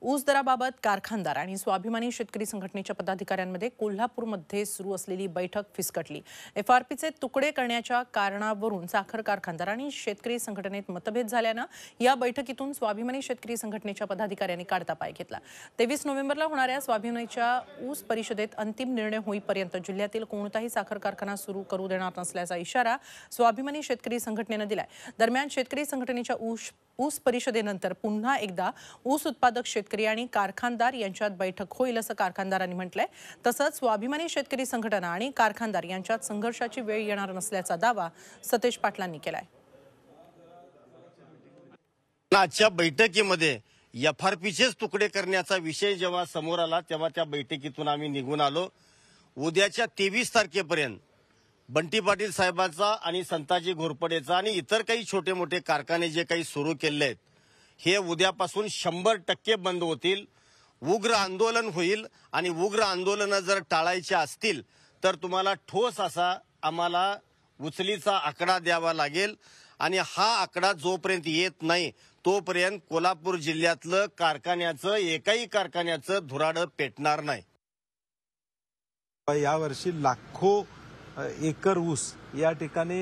ऊस दराबाबत कारखानदार आणि स्वाभिमानी शेतकरी संघटनेच्या पदाधिकाऱ्यांमध्ये कोल्हापूरमध्ये सुरू असलेली बैठक फिसकटली एफ आर पीचे तुकडे करण्याच्या कारणावरून साखर कारखानदार आणि शेतकरी संघटनेत मतभेद झाल्यानं या बैठकीतून स्वाभिमानी शेतकरी संघटनेच्या पदाधिकाऱ्यांनी काढता पाय घेतला तेवीस नोव्हेंबरला होणाऱ्या स्वाभिमानीच्या ऊस परिषदेत अंतिम निर्णय होईपर्यंत जिल्ह्यातील कोणताही साखर कारखाना सुरू करू देणार नसल्याचा इशारा स्वाभिमानी शेतकरी संघटनेनं दिलाय दरम्यान शेतकरी संघटनेच्या ऊस ऊस परिषदेनंतर पुन्हा एकदा ऊस उत्पादक शेतकरी आणि कारखानदार यांच्यात बैठक होईल असं कारखानदारांनी म्हटलंय तसंच स्वाभिमानी शेतकरी संघटना आणि कारखानदार यांच्यात संघर्षाची वेळ येणार नसल्याचा दावा सतेश पाटलांनी केलाय आजच्या बैठकीमध्ये एफ आर पीचेच तुकडे करण्याचा विषय जेव्हा समोर आला तेव्हा त्या बैठकीतून आम्ही निघून आलो उद्याच्या तेवीस तारखेपर्यंत बंटी पाटील साहेबांचा आणि संताजी घोरपडेचा आणि इतर काही छोटे मोठे कारखाने जे काही सुरू केले आहेत हे उद्यापासून शंभर टक्के बंद होतील उग्र आंदोलन होईल आणि उग्र आंदोलनं जर टाळायची असतील तर तुम्हाला ठोस असा आम्हाला उचलीचा आकडा द्यावा लागेल आणि हा आकडा जोपर्यंत येत नाही तोपर्यंत कोल्हापूर जिल्ह्यातलं कारखान्याचं एकाही कारखान्याचं धुराडं पेटणार नाही यावर्षी लाखो एकर ऊस या ठिकाणी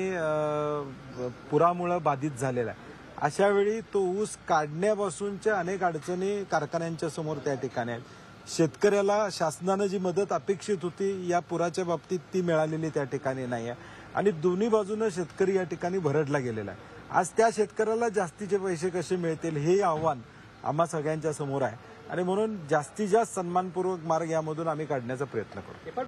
पुरामुळं बाधित झालेला आहे अशा वेळी तो ऊस काढण्यापासूनच्या अनेक अडचणी कारखान्यांच्या समोर त्या ठिकाणी आहेत शेतकऱ्याला शासनानं जी मदत अपेक्षित होती या पुराच्या बाबतीत ती मिळालेली त्या ठिकाणी नाही आहे आणि दोन्ही बाजूनं शेतकरी या ठिकाणी भरडला गेलेला आहे आज त्या शेतकऱ्याला जास्तीचे पैसे कसे मिळतील हे आव्हान आम्हा सगळ्यांच्या समोर आहे आणि म्हणून जास्तीत जास्त सन्मानपूर्वक मार्ग यामधून आम्ही काढण्याचा प्रयत्न करतो